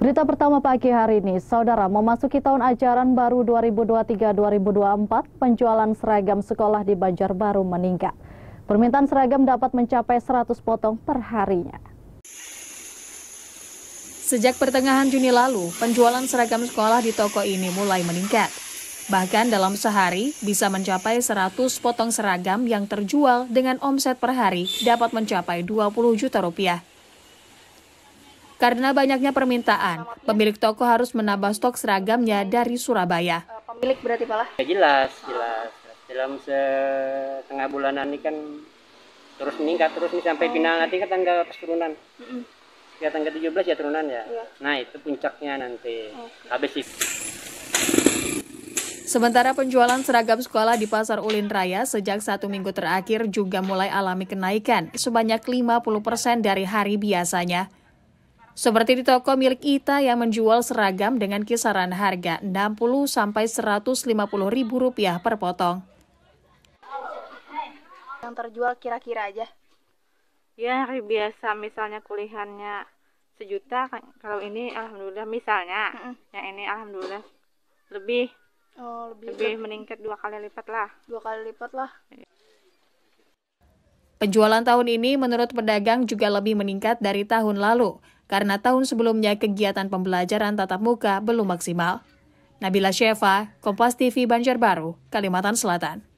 Berita pertama pagi hari ini, Saudara memasuki tahun ajaran baru 2023-2024, penjualan seragam sekolah di Banjarbaru meningkat. Permintaan seragam dapat mencapai 100 potong perharinya. Sejak pertengahan Juni lalu, penjualan seragam sekolah di toko ini mulai meningkat. Bahkan dalam sehari bisa mencapai 100 potong seragam yang terjual dengan omset per hari dapat mencapai 20 juta rupiah. Karena banyaknya permintaan, pemilik toko harus menambah stok seragamnya dari Surabaya. Eh, pemilik berarti pala? Ya, jelas, jelas. Dalam setengah bulanan ini kan terus meningkat terus nih sampai final nanti ke kan tanggal pas turunan. Ya tanggal 17 ya turunan ya. Iya. Nah, itu puncaknya nanti. Habis itu. Sementara penjualan seragam sekolah di Pasar Ulin Raya sejak satu minggu terakhir juga mulai alami kenaikan sebanyak 50 persen dari hari biasanya. Seperti di toko milik Ita yang menjual seragam dengan kisaran harga 60 sampai rp ribu rupiah per potong. Yang terjual kira-kira aja? Ya hari biasa misalnya kulihannya sejuta, kan kalau ini alhamdulillah misalnya, mm yang ini alhamdulillah lebih Oh, lebih, lebih meningkat dua kali lipat lah. Dua kali lipat lah. Penjualan tahun ini menurut pedagang juga lebih meningkat dari tahun lalu karena tahun sebelumnya kegiatan pembelajaran tatap muka belum maksimal. Nabila Syefa, Kompas TV Banjarbaru, Kalimantan Selatan.